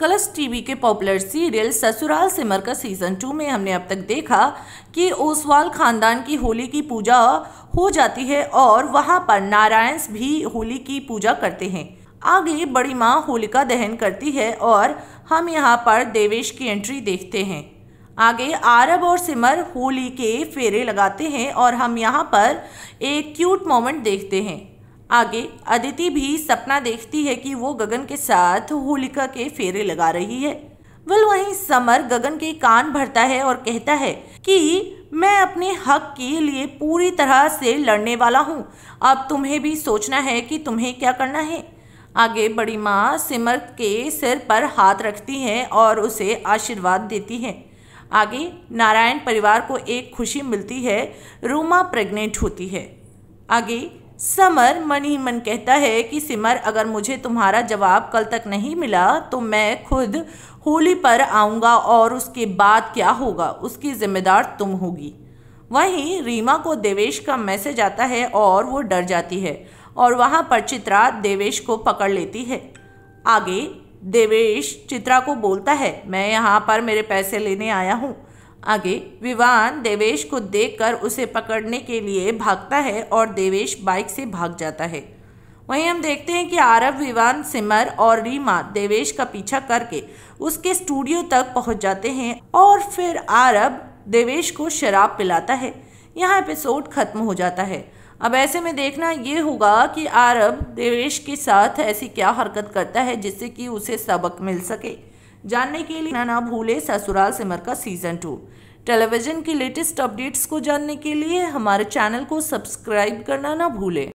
कलश टीवी के popular serial ससुराल सिमर का सीजन टू में हमने अब तक देखा कि ओसवाल खानदान की होली की पूजा हो जाती है और वहां पर नारायण भी होली की पूजा करते हैं आगे बड़ी माँ होलिका दहन करती है और हम यहाँ पर देवेश की एंट्री देखते हैं आगे आरब और सिमर होली के फेरे लगाते हैं और हम यहाँ पर एक क्यूट मोमेंट देखते हैं आगे अदिति भी सपना देखती है कि वो गगन के साथ होलिका के फेरे लगा रही है वल वहीं समर गगन के कान भरता है और कहता है कि मैं अपने हक के लिए पूरी तरह से लड़ने वाला हूँ अब तुम्हें भी सोचना है कि तुम्हें क्या करना है आगे बड़ी माँ सिमर के सिर पर हाथ रखती हैं और उसे आशीर्वाद देती हैं आगे नारायण परिवार को एक खुशी मिलती है रूमा प्रेग्नेंट होती है आगे समर मन ही मन कहता है कि सिमर अगर मुझे तुम्हारा जवाब कल तक नहीं मिला तो मैं खुद होली पर आऊँगा और उसके बाद क्या होगा उसकी जिम्मेदार तुम होगी वहीं रीमा को देवेश का मैसेज आता है और वो डर जाती है और वहाँ पर चित्रा देवेश को पकड़ लेती है आगे देवेश चित्रा को बोलता है मैं यहाँ पर मेरे पैसे लेने आया हूँ आगे विवान देवेश को देखकर उसे पकड़ने के लिए भागता है और देवेश बाइक से भाग जाता है वहीं हम देखते हैं कि आरव विवान सिमर और रीमा देवेश का पीछा करके उसके स्टूडियो तक पहुंच जाते हैं और फिर आरव देवेश को शराब पिलाता है यहाँ एपिसोड खत्म हो जाता है अब ऐसे में देखना ये होगा कि आरब देवेश के साथ ऐसी क्या हरकत करता है जिससे कि उसे सबक मिल सके जानने के लिए ना भूले Sasural Simar Ka season two television की लेटेस्ट अपडेट्स को जानने के लिए हमारे चैनल को सब्सक्राइब करना ना भूलें